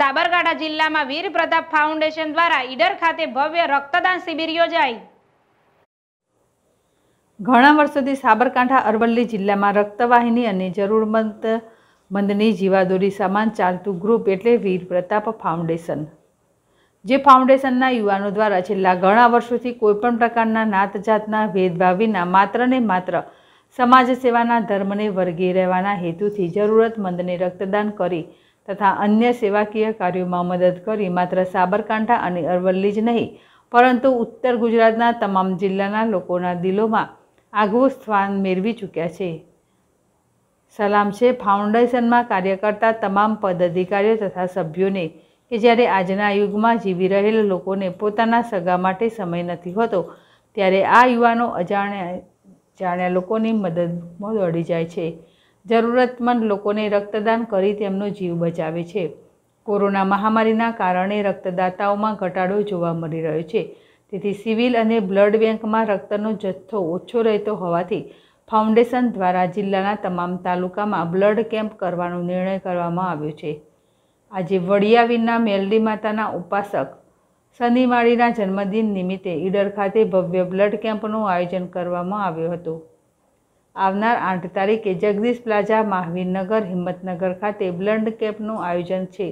સાબરકાંઠા જિલ્લામાં વીર પ્રતાપ ફાઉન્ડેશન દ્વારા ઈડર ખાતે ભવ્ય રક્તદાન શિબિર યોજાઈ ઘણા વર્ષોથી સાબરકાંઠા અરવલ્લી જિલ્લામાં રક્તવાહિની અને જરૂરમંદ મંદની જીવાદોરી સમાન ચાલતું ગ્રુપ એટલે વીર પ્રતાપ ફાઉન્ડેશન જે ફાઉન્ડેશનના યુવાનો દ્વારા છેલ્લા ઘણા વર્ષોથી કોઈપણ પ્રકારના નાત જાતના ભેદભાવ વિના માત્ર ને માત્ર સમાજ સેવાના ધર્મને વર્ગી રહેવાના હેતુથી જરૂરતમંદને રક્તદાન કરી તથા અન્ય સેવાકીય કાર્યોમાં મદદ કરી માત્ર સાબરકાંઠા અને અરવલ્લી જ નહીં પરંતુ ઉત્તર ગુજરાતના તમામ જિલ્લાના લોકોના દિલોમાં આગવું સ્થાન મેળવી ચૂક્યા છે સલામ છે ફાઉન્ડેશનમાં કાર્ય કરતા તમામ પદાધિકારીઓ તથા સભ્યોને કે જ્યારે આજના યુગમાં જીવી રહેલા લોકોને પોતાના સગા માટે સમય નથી હોતો ત્યારે આ યુવાનો અજાણ્યા જાણ્યા લોકોની મદદમાં દોડી જાય છે જરૂરતમંદ લોકોને રક્તદાન કરી તેમનો જીવ બચાવે છે કોરોના મહામારીના કારણે રક્તદાતાઓમાં ઘટાડો જોવા મળી રહ્યો છે તેથી સિવિલ અને બ્લડ બેંકમાં રક્તનો જથ્થો ઓછો રહેતો હોવાથી ફાઉન્ડેશન દ્વારા જિલ્લાના તમામ તાલુકામાં બ્લડ કેમ્પ કરવાનો નિર્ણય કરવામાં આવ્યો છે આજે વડિયાવીના મેલડી માતાના ઉપાસક શનિમાળીના જન્મદિન નિમિત્તે ઈડર ખાતે ભવ્ય બ્લડ કેમ્પનું આયોજન કરવામાં આવ્યું હતું આવનાર આઠ તારીખે જગદીશ પ્લાઝા મહાવીરનગર હિંમતનગર ખાતે બ્લડ કેમ્પનું આયોજન છે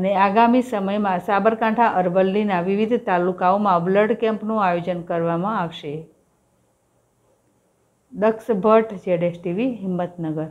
અને આગામી સમયમાં સાબરકાંઠા અરવલ્લીના વિવિધ તાલુકાઓમાં બ્લડ કેમ્પનું આયોજન કરવામાં આવશે દક્ષ ભટ્ટ જેડેશ ટીવી હિંમતનગર